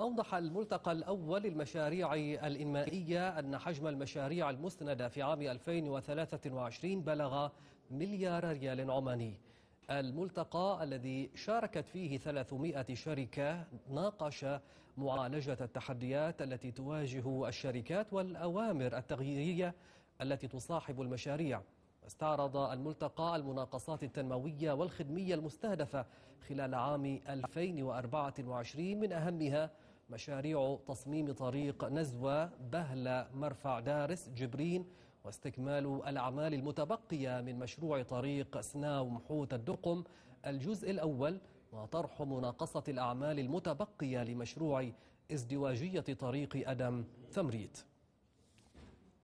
أوضح الملتقى الأول للمشاريع الإنمائية أن حجم المشاريع المسندة في عام 2023 بلغ مليار ريال عماني الملتقى الذي شاركت فيه 300 شركة ناقش معالجة التحديات التي تواجه الشركات والأوامر التغييرية التي تصاحب المشاريع استعرض الملتقى المناقصات التنموية والخدمية المستهدفة خلال عام 2024 من أهمها مشاريع تصميم طريق نزوة بهلة مرفع دارس جبرين واستكمال الأعمال المتبقية من مشروع طريق سناو محوت الدقم الجزء الأول وطرح مناقصة الأعمال المتبقية لمشروع ازدواجية طريق أدم ثمريت